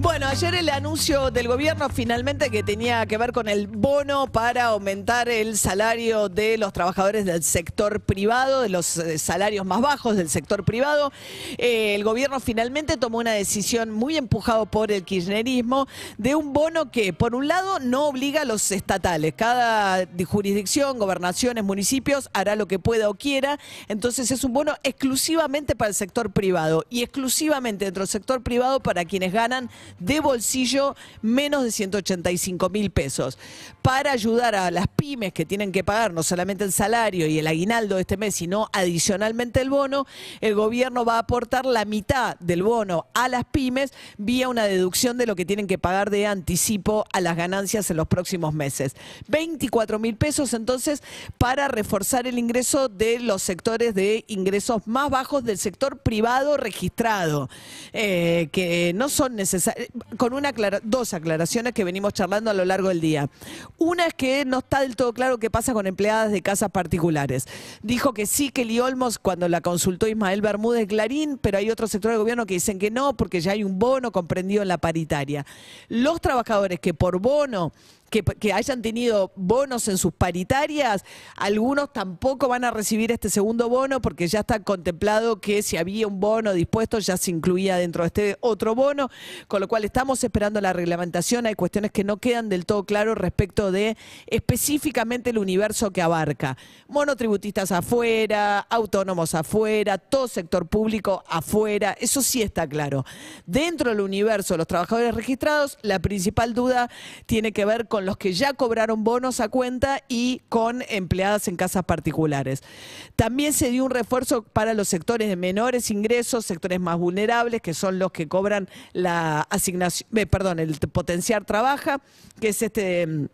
Bueno, ayer el anuncio del gobierno finalmente que tenía que ver con el bono para aumentar el salario de los trabajadores del sector privado, de los eh, salarios más bajos del sector privado. Eh, el gobierno finalmente tomó una decisión muy empujado por el kirchnerismo de un bono que, por un lado, no obliga a los estatales. Cada jurisdicción, gobernaciones, municipios hará lo que pueda o quiera. Entonces es un bono exclusivamente para el sector privado y exclusivamente dentro del sector privado para quienes ganan de bolsillo menos de 185 mil pesos. Para ayudar a las pymes que tienen que pagar no solamente el salario y el aguinaldo de este mes, sino adicionalmente el bono, el gobierno va a aportar la mitad del bono a las pymes vía una deducción de lo que tienen que pagar de anticipo a las ganancias en los próximos meses. 24 mil pesos entonces para reforzar el ingreso de los sectores de ingresos más bajos del sector privado registrado, eh, que no son necesarios con una dos aclaraciones que venimos charlando a lo largo del día. Una es que no está del todo claro qué pasa con empleadas de casas particulares. Dijo que sí, que Liolmos, cuando la consultó Ismael Bermúdez Clarín, pero hay otro sector del gobierno que dicen que no, porque ya hay un bono comprendido en la paritaria. Los trabajadores que por bono que, hayan tenido bonos en sus paritarias, algunos tampoco van a recibir este segundo bono porque ya está contemplado que si había un bono dispuesto ya se incluía dentro de este otro bono, con lo cual estamos esperando la reglamentación, hay cuestiones que no quedan del todo claro respecto de específicamente el universo que abarca. Monotributistas afuera, autónomos afuera, todo sector público afuera, eso sí está claro. Dentro del universo de los trabajadores registrados, la principal duda tiene que ver con con los que ya cobraron bonos a cuenta y con empleadas en casas particulares. También se dio un refuerzo para los sectores de menores ingresos, sectores más vulnerables, que son los que cobran la asignación, eh, perdón, el potenciar trabaja, que es este mm,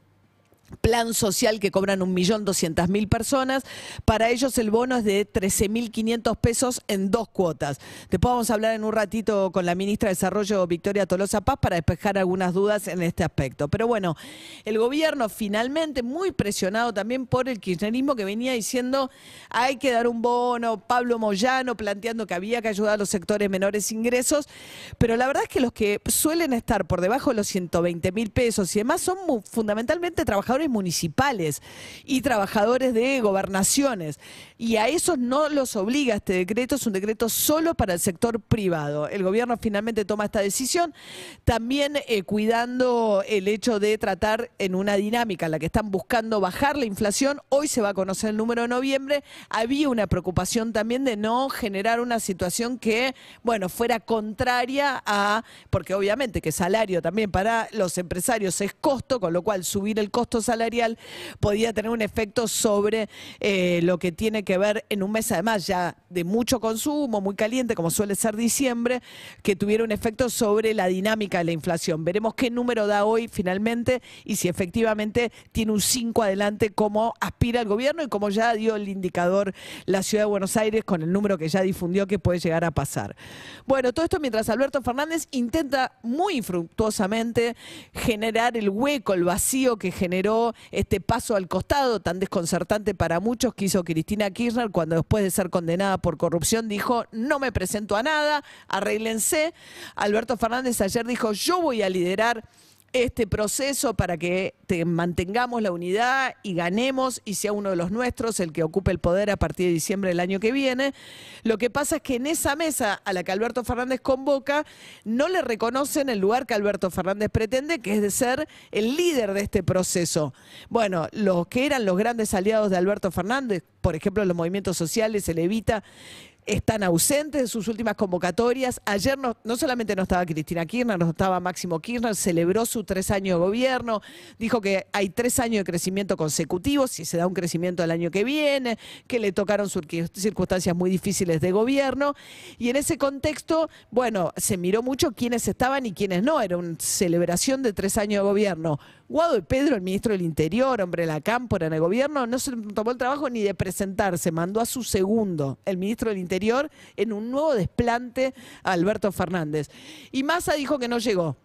plan social que cobran un millón 1.200.000 personas. Para ellos el bono es de 13.500 pesos en dos cuotas. Después vamos a hablar en un ratito con la ministra de Desarrollo, Victoria Tolosa Paz, para despejar algunas dudas en este aspecto. Pero bueno, el gobierno finalmente, muy presionado también por el kirchnerismo que venía diciendo hay que dar un bono, Pablo Moyano planteando que había que ayudar a los sectores menores ingresos, pero la verdad es que los que suelen estar por debajo de los 120.000 pesos y demás son fundamentalmente trabajadores municipales y trabajadores de gobernaciones. Y a esos no los obliga este decreto, es un decreto solo para el sector privado. El gobierno finalmente toma esta decisión, también eh, cuidando el hecho de tratar en una dinámica en la que están buscando bajar la inflación. Hoy se va a conocer el número de noviembre. Había una preocupación también de no generar una situación que, bueno, fuera contraria a, porque obviamente que salario también para los empresarios es costo, con lo cual subir el costo salario salarial podía tener un efecto sobre eh, lo que tiene que ver en un mes además ya de mucho consumo, muy caliente, como suele ser diciembre, que tuviera un efecto sobre la dinámica de la inflación. Veremos qué número da hoy finalmente y si efectivamente tiene un 5 adelante como aspira el gobierno y como ya dio el indicador la ciudad de Buenos Aires con el número que ya difundió que puede llegar a pasar. Bueno, todo esto mientras Alberto Fernández intenta muy infructuosamente generar el hueco, el vacío que generó este paso al costado tan desconcertante para muchos que hizo Cristina Kirchner cuando después de ser condenada por corrupción dijo, no me presento a nada, arréglense. Alberto Fernández ayer dijo, yo voy a liderar este proceso para que mantengamos la unidad y ganemos y sea uno de los nuestros el que ocupe el poder a partir de diciembre del año que viene. Lo que pasa es que en esa mesa a la que Alberto Fernández convoca no le reconocen el lugar que Alberto Fernández pretende, que es de ser el líder de este proceso. Bueno, los que eran los grandes aliados de Alberto Fernández, por ejemplo los movimientos sociales, el Evita, están ausentes de sus últimas convocatorias. Ayer no, solamente no estaba Cristina Kirchner, no estaba Máximo Kirchner, celebró su tres años de gobierno, dijo que hay tres años de crecimiento consecutivo, si se da un crecimiento el año que viene, que le tocaron circunstancias muy difíciles de gobierno. Y en ese contexto, bueno, se miró mucho quiénes estaban y quiénes no. Era una celebración de tres años de gobierno Guado de Pedro, el ministro del Interior, hombre de la cámpora en el gobierno, no se tomó el trabajo ni de presentarse, mandó a su segundo, el ministro del Interior, en un nuevo desplante a Alberto Fernández. Y Massa dijo que no llegó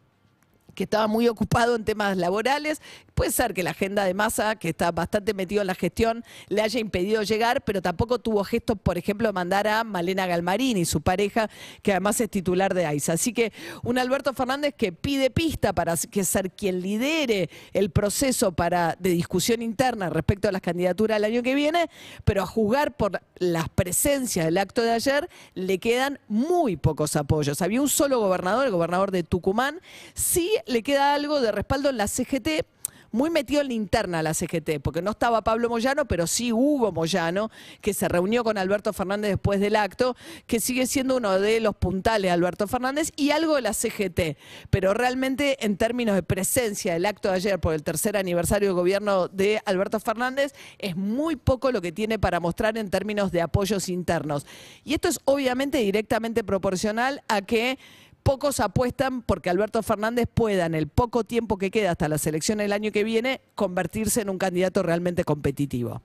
que estaba muy ocupado en temas laborales. Puede ser que la agenda de masa, que está bastante metido en la gestión, le haya impedido llegar, pero tampoco tuvo gestos, por ejemplo, de mandar a Malena Galmarini, su pareja, que además es titular de AISA. Así que un Alberto Fernández que pide pista para que ser quien lidere el proceso para, de discusión interna respecto a las candidaturas del año que viene, pero a juzgar por las presencias del acto de ayer, le quedan muy pocos apoyos. Había un solo gobernador, el gobernador de Tucumán, sí le queda algo de respaldo en la CGT, muy metido en la interna la CGT, porque no estaba Pablo Moyano, pero sí Hugo Moyano, que se reunió con Alberto Fernández después del acto, que sigue siendo uno de los puntales de Alberto Fernández, y algo de la CGT. Pero realmente, en términos de presencia del acto de ayer por el tercer aniversario de gobierno de Alberto Fernández, es muy poco lo que tiene para mostrar en términos de apoyos internos. Y esto es obviamente directamente proporcional a que pocos apuestan porque Alberto Fernández pueda, en el poco tiempo que queda hasta la selección del año que viene, convertirse en un candidato realmente competitivo.